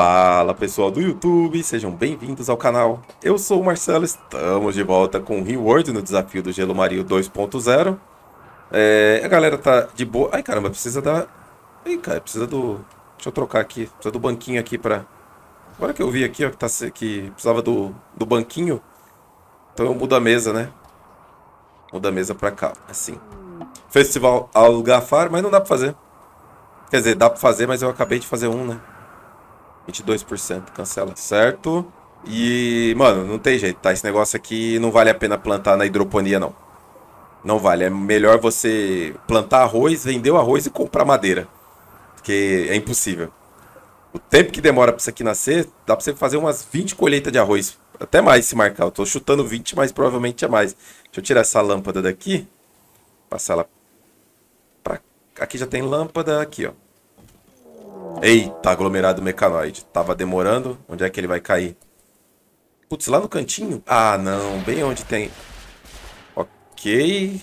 Fala pessoal do YouTube, sejam bem-vindos ao canal. Eu sou o Marcelo, estamos de volta com o Reward no desafio do Gelo Mario 2.0. É, a galera tá de boa. Ai caramba, precisa da. Ai, cara, precisa do. Deixa eu trocar aqui, precisa do banquinho aqui pra. Agora que eu vi aqui, ó, que, tá... que precisava do... do banquinho. Então eu mudo a mesa, né? Mudo a mesa pra cá, assim. Festival Algafar, mas não dá pra fazer. Quer dizer, dá pra fazer, mas eu acabei de fazer um, né? 22% cancela, certo? E, mano, não tem jeito, tá? Esse negócio aqui não vale a pena plantar na hidroponia, não. Não vale. É melhor você plantar arroz, vender o arroz e comprar madeira. Porque é impossível. O tempo que demora pra isso aqui nascer, dá pra você fazer umas 20 colheitas de arroz. Até mais se marcar. Eu tô chutando 20, mas provavelmente é mais. Deixa eu tirar essa lâmpada daqui. Passar ela pra... Aqui já tem lâmpada, aqui, ó. Eita, aglomerado mecanoide. Tava demorando. Onde é que ele vai cair? Putz, lá no cantinho? Ah, não. Bem onde tem... Ok.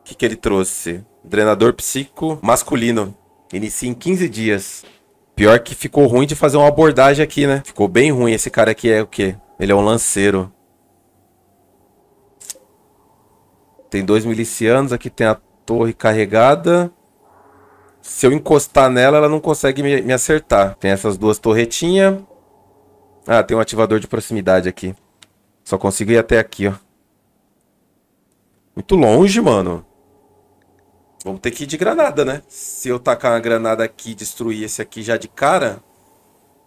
O que, que ele trouxe? Drenador psico masculino. Inicia em 15 dias. Pior que ficou ruim de fazer uma abordagem aqui, né? Ficou bem ruim. Esse cara aqui é o quê? Ele é um lanceiro. Tem dois milicianos. Aqui tem a torre carregada se eu encostar nela, ela não consegue me, me acertar. Tem essas duas torretinhas. Ah, tem um ativador de proximidade aqui. Só consigo ir até aqui, ó. Muito longe, mano. Vamos ter que ir de granada, né? Se eu tacar uma granada aqui e destruir esse aqui já de cara,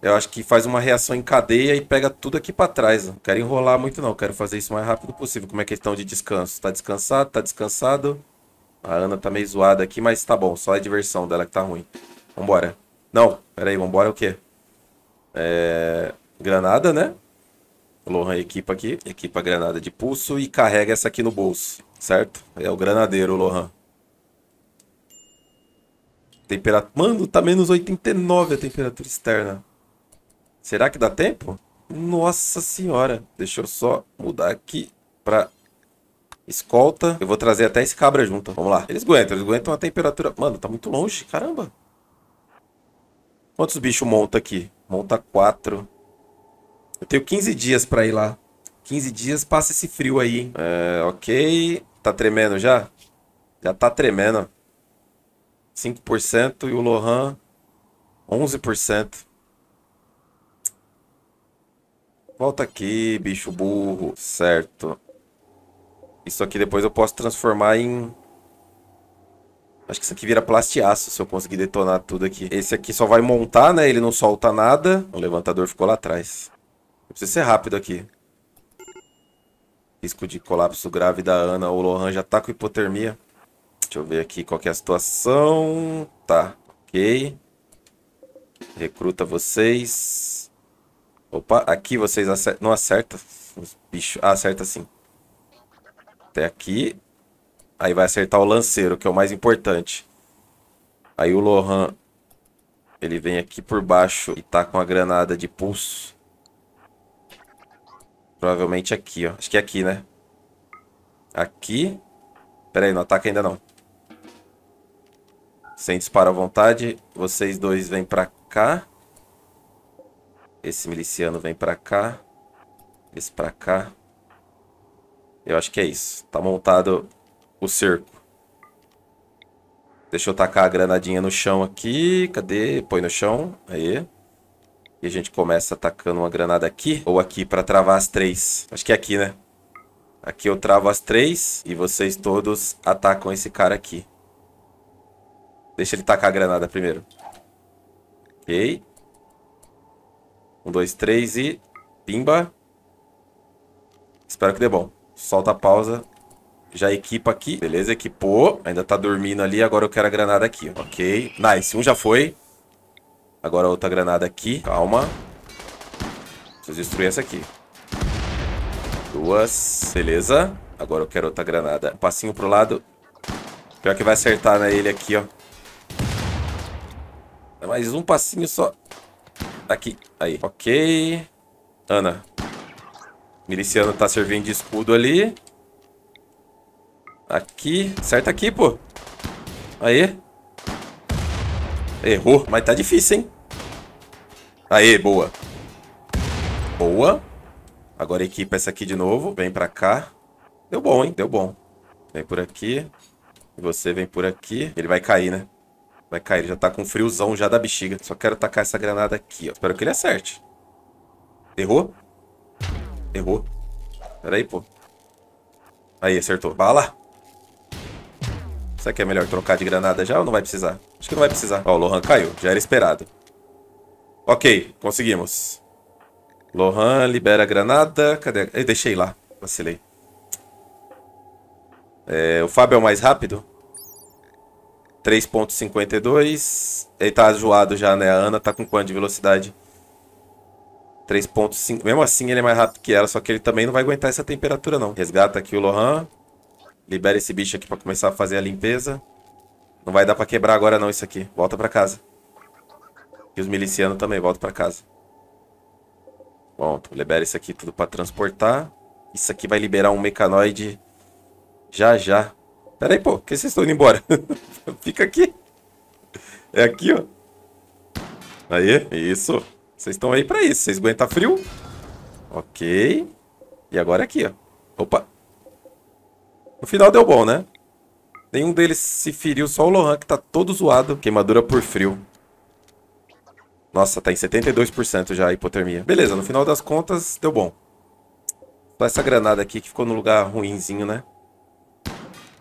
eu acho que faz uma reação em cadeia e pega tudo aqui pra trás. Não quero enrolar muito, não. Quero fazer isso o mais rápido possível. Como é que estão de descanso? Tá descansado? Tá descansado? A Ana tá meio zoada aqui, mas tá bom. Só é diversão dela que tá ruim. Vambora. Não, peraí, aí, vambora é o quê? É... Granada, né? Lohan equipa aqui. Equipa granada de pulso e carrega essa aqui no bolso, certo? É o granadeiro, Lohan. Temperatura... Mano, tá menos 89 a temperatura externa. Será que dá tempo? Nossa senhora. Deixa eu só mudar aqui pra Escolta. Eu vou trazer até esse cabra junto. Vamos lá. Eles aguentam, eles aguentam a temperatura. Mano, tá muito longe, caramba. Quantos bichos monta aqui? Monta quatro. Eu tenho 15 dias pra ir lá. 15 dias, passa esse frio aí. É, ok. Tá tremendo já? Já tá tremendo. 5% e o Lohan 11%. Volta aqui, bicho burro. Certo. Isso aqui depois eu posso transformar em... Acho que isso aqui vira plastiaço, se eu conseguir detonar tudo aqui. Esse aqui só vai montar, né? Ele não solta nada. O levantador ficou lá atrás. Eu preciso ser rápido aqui. Risco de colapso grave da Ana ou Lohan já tá com hipotermia. Deixa eu ver aqui qual é a situação. Tá, ok. Recruta vocês. Opa, aqui vocês acer não acerta. Os bichos. Ah, acerta sim até aqui. Aí vai acertar o lanceiro, que é o mais importante. Aí o Lohan, ele vem aqui por baixo e tá com a granada de pulso. Provavelmente aqui, ó. Acho que é aqui, né? Aqui. Pera aí, não ataca ainda não. Sem disparar à vontade. Vocês dois vêm pra cá. Esse miliciano vem pra cá. Esse pra cá. Eu acho que é isso. Tá montado o cerco. Deixa eu tacar a granadinha no chão aqui. Cadê? Põe no chão. Aí. E a gente começa atacando uma granada aqui ou aqui para travar as três. Acho que é aqui, né? Aqui eu travo as três e vocês todos atacam esse cara aqui. Deixa ele tacar a granada primeiro. Ok. Um, dois, três e... Pimba. Espero que dê bom solta a pausa, já equipa aqui. Beleza, equipou. Ainda tá dormindo ali, agora eu quero a granada aqui, ok. Nice, um já foi. Agora outra granada aqui, calma. Preciso destruir essa aqui. Duas, beleza. Agora eu quero outra granada. Um passinho pro lado. Pior que vai acertar na ele aqui, ó. É mais um passinho só. Tá aqui, aí. Ok. Ana, Miliciano tá servindo de escudo ali. Aqui. Acerta aqui, pô. Aí. Errou, mas tá difícil, hein? Aê, boa. Boa. Agora equipa essa aqui de novo. Vem pra cá. Deu bom, hein? Deu bom. Vem por aqui. Você vem por aqui. Ele vai cair, né? Vai cair. Ele já tá com friozão já da bexiga. Só quero tacar essa granada aqui, ó. Espero que ele acerte. Errou? Errou. Pera aí, pô. Aí, acertou. Bala! Será que é melhor trocar de granada já ou não vai precisar? Acho que não vai precisar. Ó, o Lohan caiu. Já era esperado. Ok, conseguimos. Lohan libera a granada. Cadê? Eu deixei lá. Vacilei. É, o Fábio é o mais rápido. 3.52. Ele tá zoado já, né? A Ana tá com quanto de velocidade? 3.5. Mesmo assim, ele é mais rápido que ela, só que ele também não vai aguentar essa temperatura, não. Resgata aqui o Lohan. Libera esse bicho aqui pra começar a fazer a limpeza. Não vai dar pra quebrar agora, não, isso aqui. Volta pra casa. E os milicianos também, volta pra casa. Pronto, libera isso aqui tudo pra transportar. Isso aqui vai liberar um mecanoide já, já. Pera aí, pô. Por que vocês estão indo embora? Fica aqui. É aqui, ó. Aí, isso. Vocês estão aí pra isso. Vocês aguentam frio? Ok. E agora é aqui, ó. Opa. No final deu bom, né? Nenhum deles se feriu, só o Lohan que tá todo zoado. Queimadura por frio. Nossa, tá em 72% já a hipotermia. Beleza, no final das contas, deu bom. Só essa granada aqui que ficou no lugar ruinzinho, né?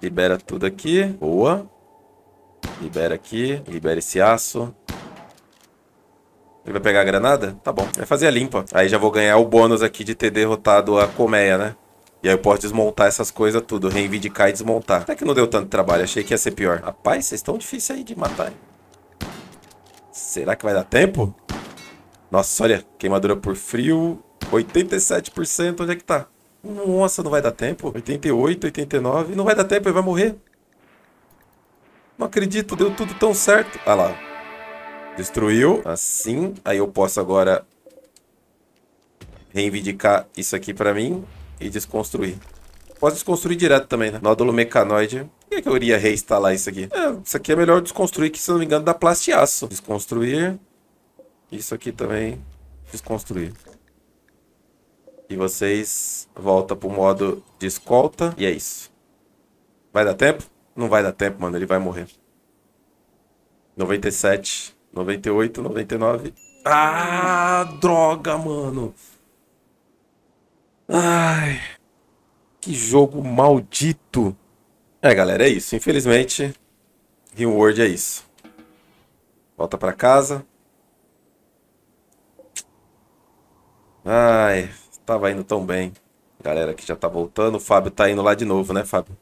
Libera tudo aqui. Boa. Libera aqui. Libera esse aço. Ele vai pegar a granada? Tá bom. Vai fazer a limpa. Aí já vou ganhar o bônus aqui de ter derrotado a colmeia, né? E aí eu posso desmontar essas coisas tudo, reivindicar e desmontar. Até que não deu tanto trabalho, achei que ia ser pior. Rapaz, vocês estão difíceis aí de matar, hein? Será que vai dar tempo? Nossa, olha, queimadura por frio, 87%, onde é que tá? Nossa, não vai dar tempo? 88, 89, não vai dar tempo, ele vai morrer. Não acredito, deu tudo tão certo. Olha lá, Destruiu. Assim. Aí eu posso agora reivindicar isso aqui pra mim e desconstruir. Posso desconstruir direto também, né? Nódulo mecanoide. Por que, é que eu iria reinstalar isso aqui? É, isso aqui é melhor desconstruir que, se não me engano, dá aço. Desconstruir. Isso aqui também. Desconstruir. E vocês voltam pro modo de escolta. E é isso. Vai dar tempo? Não vai dar tempo, mano. Ele vai morrer. 97. 98, 99. Ah, droga, mano. Ai. Que jogo maldito. É, galera, é isso. Infelizmente, Reward é isso. Volta pra casa. Ai, tava indo tão bem. Galera que já tá voltando. O Fábio tá indo lá de novo, né, Fábio?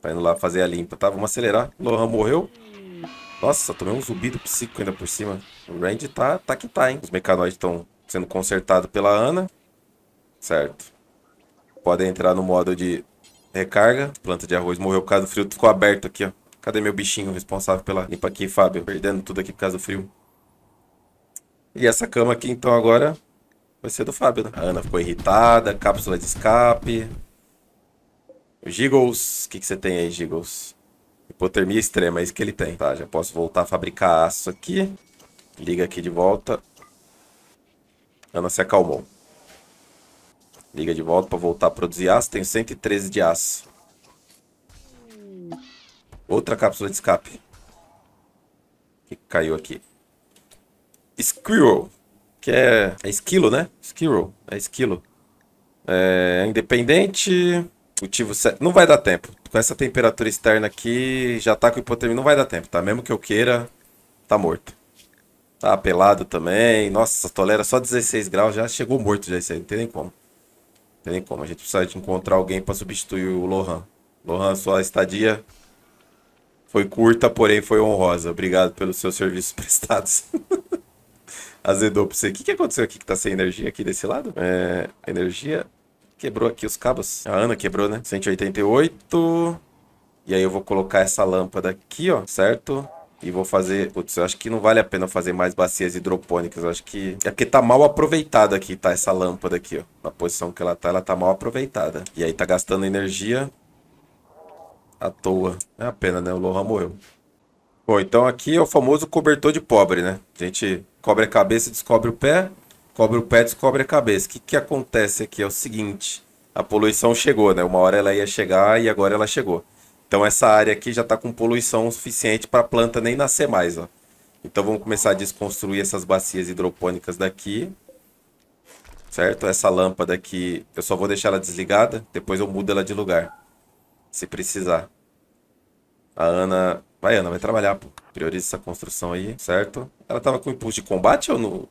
Tá indo lá fazer a limpa, tá? Vamos acelerar. Lohan morreu. Nossa, tomei um zumbido psíquico ainda por cima. O Randy tá, tá que tá, hein? Os mecanoides estão sendo consertados pela Ana. Certo. Podem entrar no modo de recarga. Planta de arroz morreu por causa do frio. Ficou aberto aqui, ó. Cadê meu bichinho responsável pela... Limpa aqui, Fábio. Perdendo tudo aqui por causa do frio. E essa cama aqui, então, agora vai ser do Fábio, né? A Ana ficou irritada. Cápsula de escape. Giggles. O que, que você tem aí, Giggles? Hipotermia extrema, é isso que ele tem. Tá, já posso voltar a fabricar aço aqui. Liga aqui de volta. Ana se acalmou. Liga de volta para voltar a produzir aço. Tenho 113 de aço. Outra cápsula de escape. Que caiu aqui. Squirrel. Que é... É esquilo, né? Squirrel. É esquilo. É independente. Cultivo... Não vai dar tempo com essa temperatura externa aqui, já tá com hipotermia. Não vai dar tempo, tá? Mesmo que eu queira, tá morto. Tá pelado também. Nossa, tolera só 16 graus. Já chegou morto já isso aí. Não tem nem como. Não tem nem como. A gente precisa de encontrar alguém para substituir o Lohan. Lohan, sua estadia foi curta, porém foi honrosa. Obrigado pelos seus serviços prestados. Azedou pra você. O que, que aconteceu aqui que tá sem energia aqui desse lado? É, energia Quebrou aqui os cabos. A Ana quebrou, né? 188. E aí eu vou colocar essa lâmpada aqui, ó. Certo? E vou fazer... Putz, eu acho que não vale a pena fazer mais bacias hidropônicas. Eu acho que... É porque tá mal aproveitada aqui, tá? Essa lâmpada aqui, ó. Na posição que ela tá, ela tá mal aproveitada. E aí tá gastando energia à toa. É a pena, né? O Lohan morreu. Bom, então aqui é o famoso cobertor de pobre, né? A gente cobre a cabeça e descobre o pé cobre o pé, descobre a cabeça. O que, que acontece aqui é o seguinte: a poluição chegou, né? Uma hora ela ia chegar e agora ela chegou. Então essa área aqui já está com poluição suficiente para a planta nem nascer mais, ó. Então vamos começar a desconstruir essas bacias hidropônicas daqui. Certo? Essa lâmpada aqui, eu só vou deixar ela desligada, depois eu mudo ela de lugar. Se precisar. A Ana... Vai, Ana, vai trabalhar, pô. Prioriza essa construção aí, certo? Ela tava com impulso de combate ou no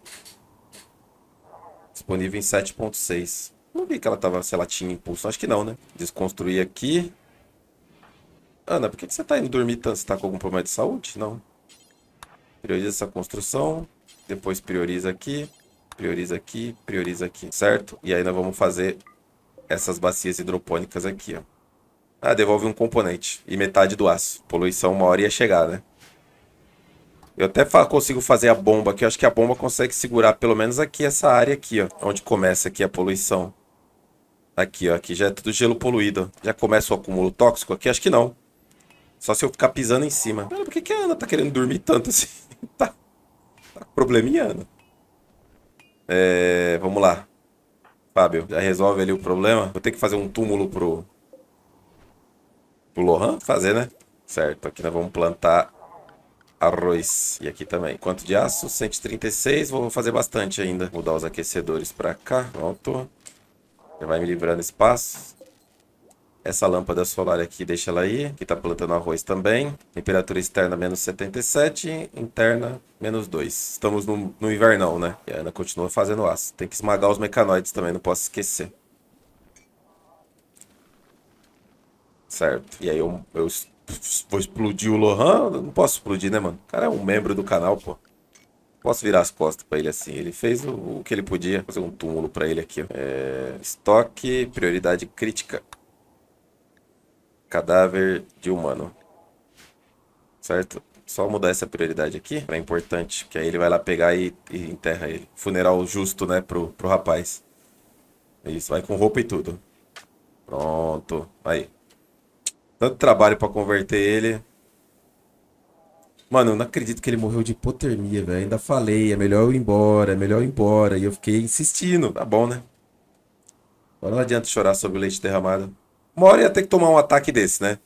disponível em 7.6. Não vi que ela tava, se ela tinha impulso. Acho que não, né? Desconstruir aqui. Ana, por que, que você tá indo dormir tanto? Você tá com algum problema de saúde? Não. Prioriza essa construção. Depois prioriza aqui. Prioriza aqui. Prioriza aqui. Certo? E aí nós vamos fazer essas bacias hidropônicas aqui, ó. Ah, devolve um componente. E metade do aço. Poluição uma hora ia chegar, né? Eu até fa consigo fazer a bomba aqui. Eu acho que a bomba consegue segurar pelo menos aqui essa área aqui, ó. Onde começa aqui a poluição. Aqui, ó. Aqui já é tudo gelo poluído. Já começa o acúmulo tóxico aqui? Acho que não. Só se eu ficar pisando em cima. Mano, por que, que a Ana tá querendo dormir tanto assim? tá, tá probleminha, Ana. É, vamos lá. Fábio, já resolve ali o problema? Vou ter que fazer um túmulo pro... Pro Lohan? Fazer, né? Certo, aqui nós vamos plantar arroz. E aqui também. Quanto de aço? 136. Vou fazer bastante ainda. Mudar os aquecedores para cá. Pronto. Já vai me livrando espaço. Essa lâmpada solar aqui, deixa ela aí. Aqui tá plantando arroz também. Temperatura externa, menos 77. Interna, menos 2. Estamos no, no invernão, né? E a Ana continua fazendo aço. Tem que esmagar os mecanoides também, não posso esquecer. Certo. E aí eu, eu vou explodir o Lohan, não posso explodir, né, mano? O cara é um membro do canal, pô. Posso virar as costas para ele assim. Ele fez o, o, que ele podia. fazer um túmulo para ele aqui. Ó. É, estoque, prioridade crítica. Cadáver de humano. Certo? Só mudar essa prioridade aqui. É importante. Que aí ele vai lá pegar e, e enterra ele. Funeral justo, né? Pro, pro rapaz. É isso. Vai com roupa e tudo. Pronto. Aí. Tanto trabalho para converter ele. Mano, eu não acredito que ele morreu de hipotermia, velho. Ainda falei, é melhor eu ir embora, é melhor eu ir embora. E eu fiquei insistindo. Tá bom, né? Agora não adianta chorar sobre o leite derramado. Uma hora ia ter que tomar um ataque desse, né?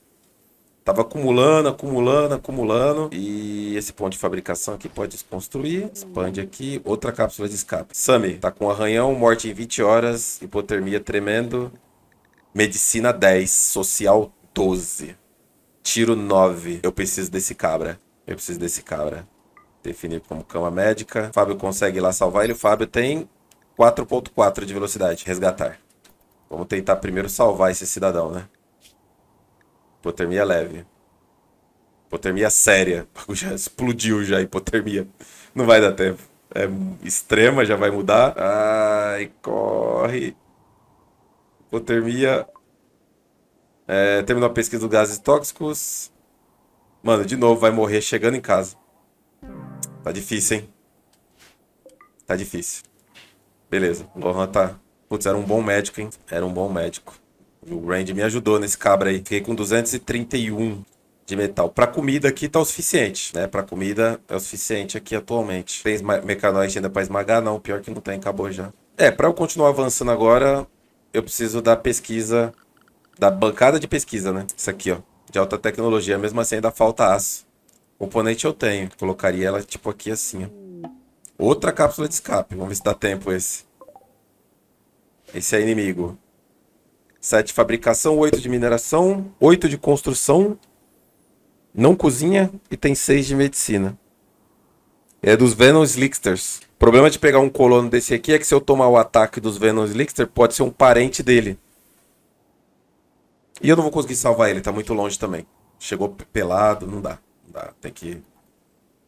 Tava acumulando, acumulando, acumulando. E esse ponto de fabricação aqui pode desconstruir. Expande aqui. Outra cápsula de escape. Sami, tá com arranhão, morte em 20 horas, hipotermia tremendo. Medicina 10, social 12. Tiro 9. Eu preciso desse cabra. Eu preciso desse cabra. Definir como cama médica. O Fábio consegue ir lá salvar ele. O Fábio tem 4.4 de velocidade. Resgatar. Vamos tentar primeiro salvar esse cidadão, né? Hipotermia leve. Hipotermia séria. Já explodiu já a hipotermia. Não vai dar tempo. É extrema, já vai mudar. Ai, corre. Hipotermia é, terminou a pesquisa dos gases tóxicos. Mano, de novo, vai morrer chegando em casa. Tá difícil, hein? Tá difícil. Beleza, o Gohan tá... Putz, era um bom médico, hein? Era um bom médico. O Randy me ajudou nesse cabra aí. Fiquei com 231 de metal. Pra comida aqui tá o suficiente, né? Pra comida é o suficiente aqui atualmente. Tem mecanoide ainda pra esmagar? Não, pior que não tem, acabou já. É, pra eu continuar avançando agora, eu preciso da pesquisa da bancada de pesquisa, né? Isso aqui, ó. De alta tecnologia. Mesmo assim, ainda falta aço. Componente eu tenho. Colocaria ela, tipo, aqui assim, ó. Outra cápsula de escape. Vamos ver se dá tempo esse. Esse é inimigo. 7 de fabricação, 8 de mineração, 8 de construção, não cozinha e tem 6 de medicina. É dos Venom Slicksters. O problema de pegar um colono desse aqui é que se eu tomar o ataque dos Venom Slickster, pode ser um parente dele. E eu não vou conseguir salvar ele, tá muito longe também. Chegou pelado, não dá. Não dá. Tem que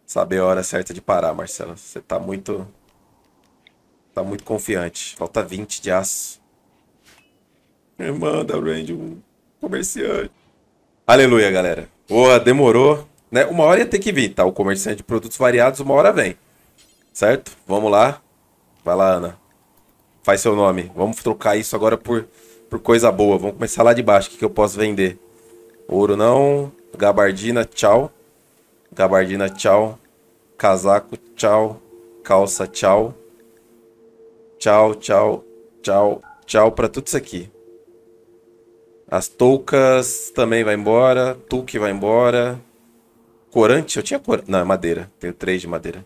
saber a hora certa de parar, Marcelo. Você tá muito. Tá muito confiante. Falta 20 de aço. Me manda, Randy, um comerciante. Aleluia, galera. Boa, demorou. Né? Uma hora ia ter que vir, tá? O comerciante de produtos variados, uma hora vem. Certo? Vamos lá. Vai lá, Ana. Faz seu nome. Vamos trocar isso agora por por coisa boa. Vamos começar lá de baixo. O que, que eu posso vender? Ouro não. Gabardina, tchau. Gabardina, tchau. Casaco, tchau. Calça, tchau. Tchau, tchau, tchau, tchau para tudo isso aqui. As toucas também vai embora. Tuque vai embora. Corante? Eu tinha corante. Não, é madeira. Tenho três de madeira.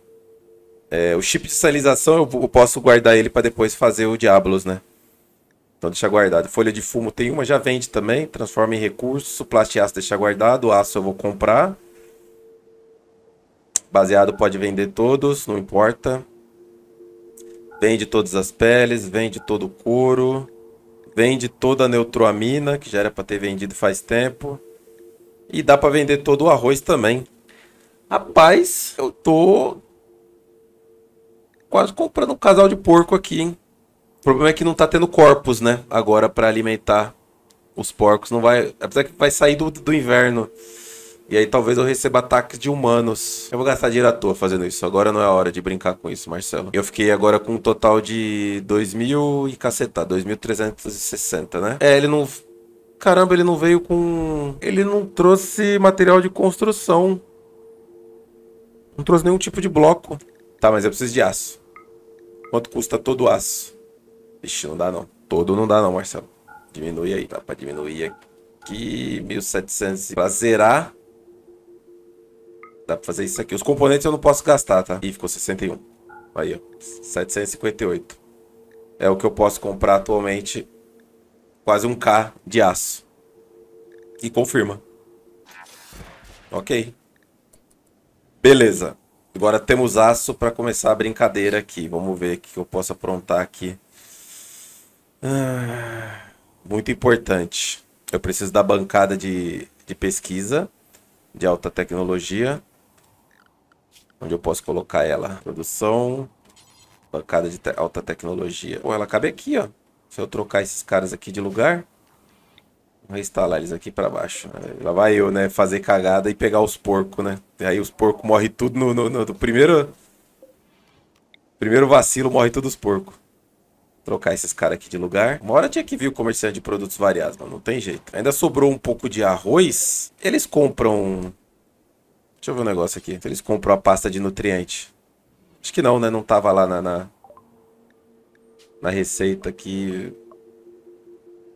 É, o chip de sinalização eu posso guardar ele para depois fazer o Diablos, né? Então deixa guardado. Folha de fumo tem uma, já vende também. Transforma em recurso. aço deixa guardado. Aço eu vou comprar. Baseado pode vender todos, não importa. Vende todas as peles, vende todo o couro. Vende toda a neutroamina, que já era para ter vendido faz tempo. E dá para vender todo o arroz também. Rapaz, eu tô quase comprando um casal de porco aqui, hein? O problema é que não tá tendo corpos, né? Agora para alimentar os porcos. Não vai. Apesar que vai sair do, do inverno. E aí talvez eu receba ataques de humanos. Eu vou gastar dinheiro à toa fazendo isso. Agora não é a hora de brincar com isso, Marcelo. Eu fiquei agora com um total de 2.000 e cacetar. 2.360, né? É, ele não... Caramba, ele não veio com... Ele não trouxe material de construção. Não trouxe nenhum tipo de bloco. Tá, mas eu preciso de aço. Quanto custa todo o aço? Ixi, não dá não. Todo não dá não, Marcelo. Diminui aí. Dá tá? pra diminuir aqui. 1700 pra zerar. Dá pra fazer isso aqui. Os componentes eu não posso gastar, tá? Ih, ficou 61. Aí, ó. 758. É o que eu posso comprar atualmente. Quase um K de aço. E confirma. Ok. Beleza. Agora temos aço para começar a brincadeira aqui. Vamos ver o que eu posso aprontar aqui ah, muito importante. Eu preciso da bancada de, de pesquisa de alta tecnologia. Onde eu posso colocar ela? Produção, bancada de te alta tecnologia. Ou ela cabe aqui, ó. Se eu trocar esses caras aqui de lugar, vou instalar eles aqui para baixo. Lá vai eu, né? Fazer cagada e pegar os porcos, né? E aí os porcos morrem tudo no, no, no, no primeiro... Primeiro vacilo, morre todos os porcos trocar esses caras aqui de lugar. Uma hora tinha que vir o comerciante de produtos variados, mano. Não tem jeito. Ainda sobrou um pouco de arroz. Eles compram... Deixa eu ver um negócio aqui. Eles compram a pasta de nutriente. Acho que não, né? Não tava lá na... Na, na receita que...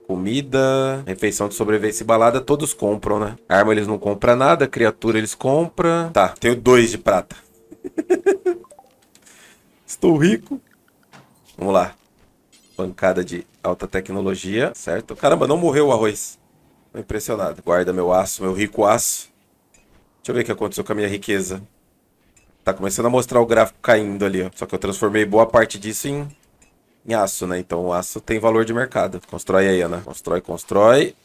Comida, refeição de sobrevivência e balada, todos compram, né? Arma eles não compram nada, criatura eles compram. Tá, tenho dois de prata. Estou rico. Vamos lá bancada de alta tecnologia, certo? Caramba, não morreu o arroz. Tô impressionado. Guarda meu aço, meu rico aço. Deixa eu ver o que aconteceu com a minha riqueza. Tá começando a mostrar o gráfico caindo ali, ó. Só que eu transformei boa parte disso em, em aço, né? Então o aço tem valor de mercado. Constrói aí, Ana. Constrói, constrói.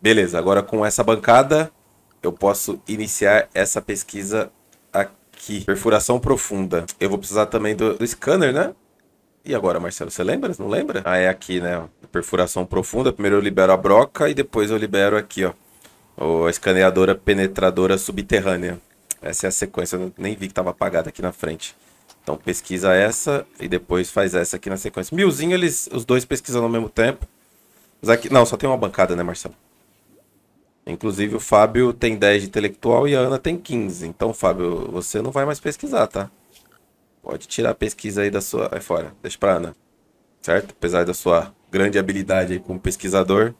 Beleza, agora com essa bancada, eu posso iniciar essa pesquisa aqui. Perfuração profunda. Eu vou precisar também do, do scanner, né? E agora, Marcelo, você lembra? Não lembra? Ah, é aqui, né? Perfuração profunda. Primeiro eu libero a broca e depois eu libero aqui, ó. A escaneadora penetradora subterrânea. Essa é a sequência. Eu nem vi que tava apagada aqui na frente. Então pesquisa essa e depois faz essa aqui na sequência. Milzinho, eles, os dois pesquisando ao mesmo tempo. Mas aqui, não, só tem uma bancada, né, Marcelo? Inclusive o Fábio tem 10 de intelectual e a Ana tem 15. Então, Fábio, você não vai mais pesquisar, tá? Pode tirar a pesquisa aí da sua. Aí fora, deixa pra Ana. Certo? Apesar da sua grande habilidade aí como pesquisador,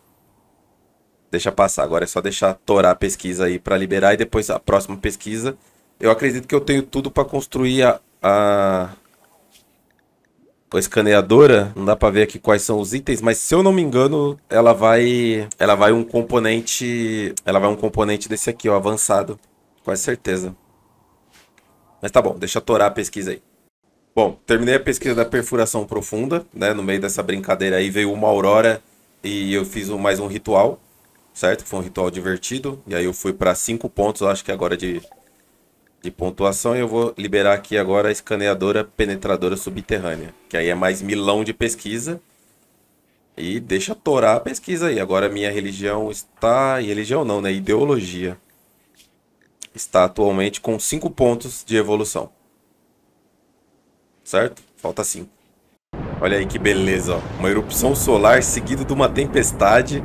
deixa passar. Agora é só deixar torar a pesquisa aí para liberar e depois a próxima pesquisa. Eu acredito que eu tenho tudo para construir a, a... a escaneadora. Não dá para ver aqui quais são os itens, mas se eu não me engano, ela vai ela vai um componente, ela vai um componente desse aqui, ó, avançado, com certeza. Mas tá bom, deixa torar a pesquisa aí. Bom, terminei a pesquisa da perfuração profunda, né? No meio dessa brincadeira aí veio uma aurora e eu fiz um, mais um ritual, certo? Foi um ritual divertido. E aí eu fui para cinco pontos, acho que agora de, de pontuação. E eu vou liberar aqui agora a escaneadora penetradora subterrânea, que aí é mais milão de pesquisa. E deixa torar a pesquisa aí. Agora minha religião está. Religião não, né? Ideologia. Está atualmente com cinco pontos de evolução certo? Falta 5. Olha aí que beleza, ó. Uma erupção solar seguida de uma tempestade.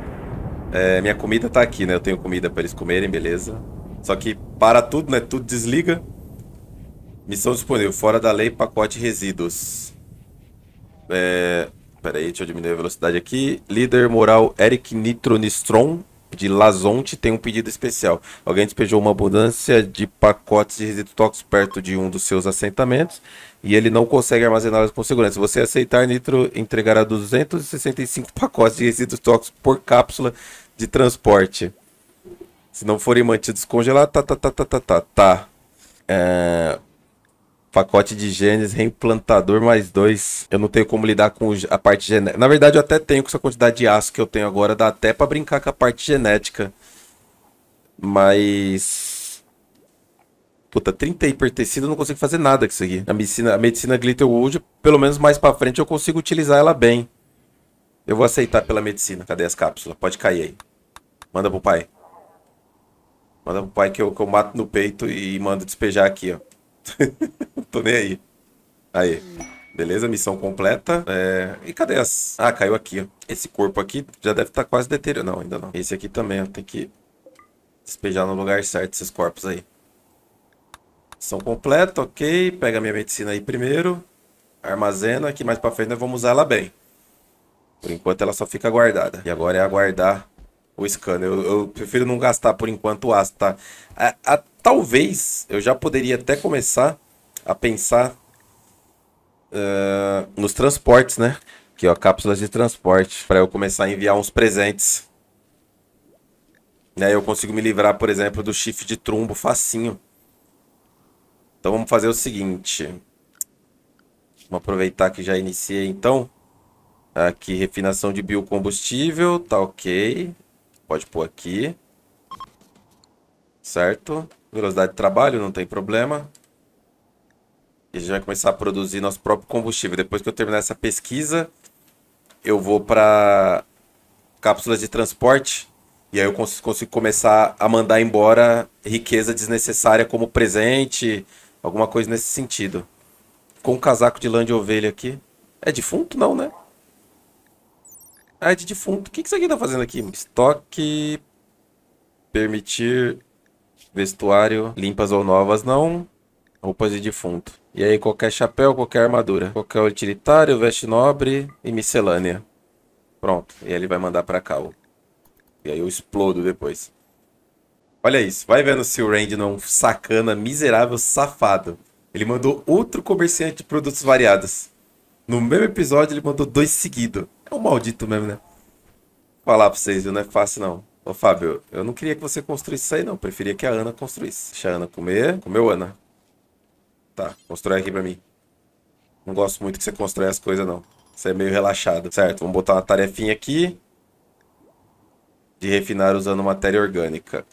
É, minha comida tá aqui, né? Eu tenho comida para eles comerem, beleza. Só que para tudo, né? Tudo desliga. Missão disponível. Fora da lei, pacote resíduos. É... Pera aí, deixa eu diminuir a velocidade aqui. Líder moral Eric Nitronistron de Lazonte tem um pedido especial. Alguém despejou uma abundância de pacotes de resíduos tóxicos perto de um dos seus assentamentos e ele não consegue armazená-los com segurança. Se você aceitar, Nitro entregará 265 pacotes de resíduos tóxicos por cápsula de transporte. Se não forem mantidos congelados, tá, tá, tá, tá, tá, tá. tá. É... Pacote de genes, reimplantador mais dois. Eu não tenho como lidar com a parte genética. Na verdade, eu até tenho com essa quantidade de aço que eu tenho agora. Dá até para brincar com a parte genética. Mas. Puta, 30 hipertecido eu não consigo fazer nada com isso aqui. A medicina, a medicina Glitterwood, pelo menos mais pra frente, eu consigo utilizar ela bem. Eu vou aceitar pela medicina. Cadê as cápsulas? Pode cair aí. Manda pro pai. Manda pro pai que eu, que eu mato no peito e mando despejar aqui, ó. Tô nem aí. Aí. Beleza, missão completa. É... E cadê as... Ah, caiu aqui, ó. Esse corpo aqui já deve estar tá quase deteriorado. Não, ainda não. Esse aqui também, ó. Tem que despejar no lugar certo esses corpos aí. Missão completa, ok. Pega minha medicina aí primeiro. Armazena, que mais pra frente nós vamos usar ela bem. Por enquanto ela só fica guardada. E agora é aguardar o scanner. Eu, eu prefiro não gastar por enquanto o aço, tá? A, a, talvez eu já poderia até começar a pensar uh, nos transportes, né? Aqui, ó, cápsulas de transporte, para eu começar a enviar uns presentes. E aí eu consigo me livrar, por exemplo, do chifre de trumbo facinho. Então vamos fazer o seguinte. Vamos aproveitar que já iniciei, então. Aqui, refinação de biocombustível, tá ok. Pode pôr aqui. Certo. Velocidade de trabalho, não tem problema. E a gente vai começar a produzir nosso próprio combustível. Depois que eu terminar essa pesquisa, eu vou para cápsulas de transporte. E aí eu cons consigo começar a mandar embora riqueza desnecessária como presente, alguma coisa nesse sentido. Com um casaco de lã de ovelha aqui. É defunto? Não, né? Ah, é de defunto. O que, que isso aqui tá fazendo aqui? Estoque. Permitir. Vestuário. Limpas ou novas, não. Roupas de defunto. E aí, qualquer chapéu, qualquer armadura. Qualquer utilitário, veste nobre e miscelânea. Pronto. E aí ele vai mandar pra cá. Ó. E aí eu explodo depois. Olha isso. Vai vendo se o Randy não é um sacana, miserável, safado. Ele mandou outro comerciante de produtos variados. No mesmo episódio, ele mandou dois seguidos. É um maldito mesmo, né? Vou falar pra vocês, viu? Não é fácil, não. Ô, Fábio, eu não queria que você construísse isso aí, não. Eu preferia que a Ana construísse. Deixa a Ana comer. Comeu, Ana. Tá, constrói aqui pra mim. Não gosto muito que você constrói as coisas, não. Você é meio relaxado. Certo, vamos botar uma tarefinha aqui. De refinar usando matéria orgânica.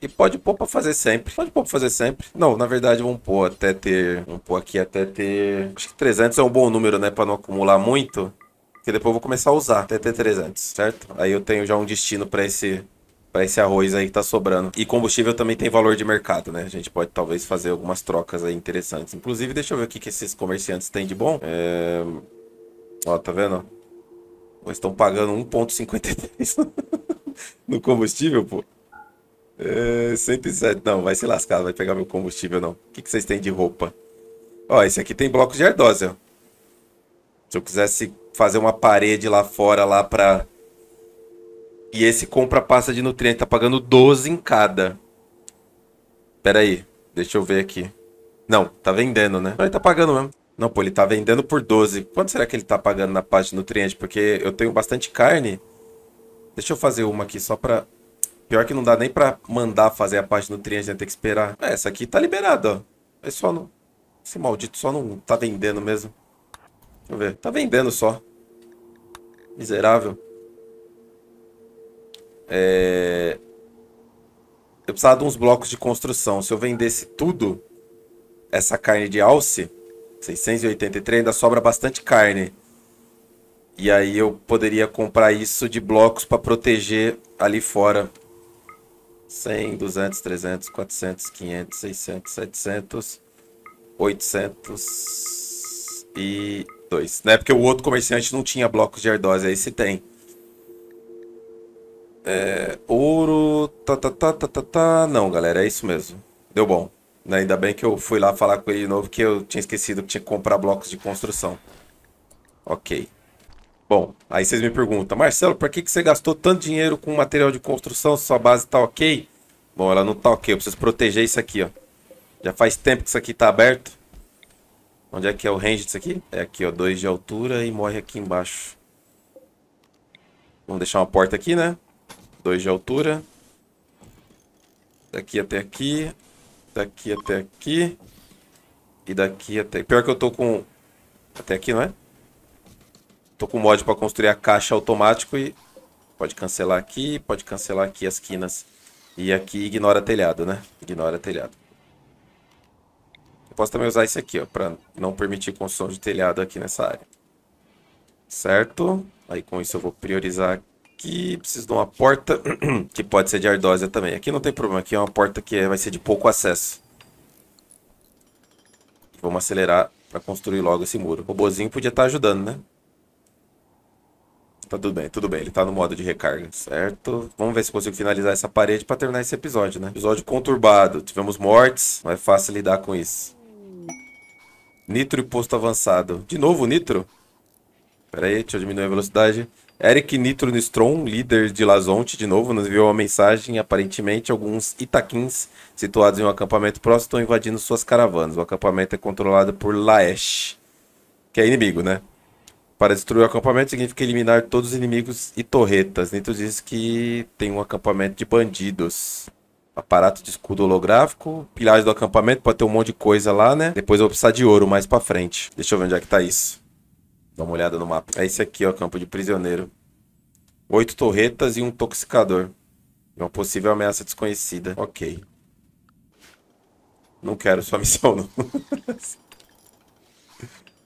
E pode pôr pra fazer sempre. Pode pôr pra fazer sempre. Não, na verdade, vamos pôr até ter... Vamos pôr aqui até ter... Acho que 300 é um bom número, né? Pra não acumular muito. Porque depois eu vou começar a usar até ter 300, certo? Aí eu tenho já um destino pra esse para esse arroz aí que tá sobrando. E combustível também tem valor de mercado, né? A gente pode talvez fazer algumas trocas aí interessantes. Inclusive, deixa eu ver o que, que esses comerciantes têm de bom. É... Ó, tá vendo? Eles estão pagando 1,53 no combustível, pô. É, 107. Não, vai se lascar, vai pegar meu combustível, não. O que, que vocês têm de roupa? Ó, esse aqui tem bloco de ardósia. Se eu quisesse fazer uma parede lá fora, lá pra e esse compra pasta de nutriente tá pagando 12 em cada. Pera aí, deixa eu ver aqui. Não, tá vendendo, né? Não, ele tá pagando mesmo. Não, pô, ele tá vendendo por 12. Quanto será que ele tá pagando na parte de nutriente? Porque eu tenho bastante carne. Deixa eu fazer uma aqui só pra... Pior que não dá nem pra mandar fazer a parte de nutriente, né? Tem que esperar. É, essa aqui tá liberada, ó. É só não... Esse maldito só não tá vendendo mesmo. Deixa eu ver. Tá vendendo só. Miserável. É... Eu precisava de uns blocos de construção. Se eu vendesse tudo, essa carne de alce, 683, ainda sobra bastante carne. E aí eu poderia comprar isso de blocos para proteger ali fora. 100, 200, 300, 400, 500, 600, 700, 800 e 2. Né? Porque o outro comerciante não tinha blocos de ardósia, aí se tem. É, ouro. Tá, tá, tá, tá, tá, tá. Não, galera, é isso mesmo. Deu bom. Né, ainda bem que eu fui lá falar com ele de novo, que eu tinha esquecido que tinha que comprar blocos de construção. Ok. Bom, aí vocês me perguntam, Marcelo, por que, que você gastou tanto dinheiro com material de construção se sua base tá ok? Bom, ela não tá ok, eu preciso proteger isso aqui, ó. Já faz tempo que isso aqui tá aberto. Onde é que é o range disso aqui? É aqui, ó, 2 de altura e morre aqui embaixo. Vamos deixar uma porta aqui, né? 2 de altura. Daqui até aqui. Daqui até aqui. E daqui até... Pior que eu tô com... Até aqui, não é? Tô com mod para construir a caixa automático e... Pode cancelar aqui, pode cancelar aqui as quinas. E aqui ignora telhado, né? Ignora telhado. Eu posso também usar isso aqui, ó. Pra não permitir construção de telhado aqui nessa área. Certo? Aí com isso eu vou priorizar que precisa de uma porta que pode ser de ardósia também. Aqui não tem problema, aqui é uma porta que vai ser de pouco acesso. Vamos acelerar para construir logo esse muro. O bozinho podia estar tá ajudando, né? Tá tudo bem, tudo bem. Ele tá no modo de recarga, certo? Vamos ver se consigo finalizar essa parede para terminar esse episódio, né? Episódio conturbado. Tivemos mortes, não é fácil lidar com isso. Nitro e posto avançado. De novo nitro? Pera aí, deixa eu diminuir a velocidade. Eric Nitro Nistron, líder de Lazonte, de novo, nos enviou uma mensagem. Aparentemente, alguns itaquins situados em um acampamento próximo estão invadindo suas caravanas. O acampamento é controlado por Laesh, que é inimigo, né? Para destruir o acampamento significa eliminar todos os inimigos e torretas. Nitro diz que tem um acampamento de bandidos. Aparato de escudo holográfico. Pilhagem do acampamento, pode ter um monte de coisa lá, né? Depois eu vou precisar de ouro mais pra frente. Deixa eu ver onde é que tá isso. Dá uma olhada no mapa. É esse aqui, ó, campo de prisioneiro. Oito torretas e um toxicador. é uma possível ameaça desconhecida. Ok. Não quero sua missão, não.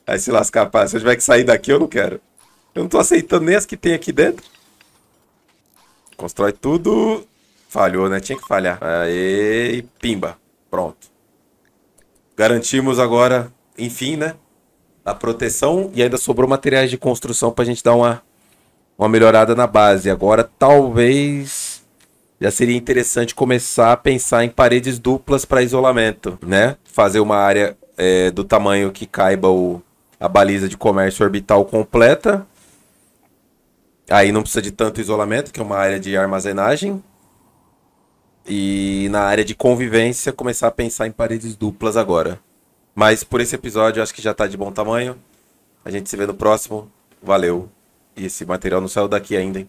Aí se lascar, pá. Se eu tiver que sair daqui, eu não quero. Eu não tô aceitando nem as que tem aqui dentro. Constrói tudo. Falhou, né? Tinha que falhar. Aê, pimba. Pronto. Garantimos agora, enfim, né? a proteção e ainda sobrou materiais de construção pra gente dar uma, uma melhorada na base. Agora talvez já seria interessante começar a pensar em paredes duplas para isolamento, né? Fazer uma área é, do tamanho que caiba o, a baliza de comércio orbital completa. Aí não precisa de tanto isolamento, que é uma área de armazenagem. E na área de convivência, começar a pensar em paredes duplas agora. Mas por esse episódio, acho que já tá de bom tamanho. A gente se vê no próximo. Valeu. E esse material não saiu daqui ainda, hein?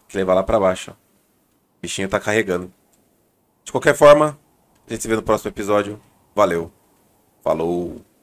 Tem que levar lá pra baixo. O bichinho tá carregando. De qualquer forma, a gente se vê no próximo episódio. Valeu. Falou.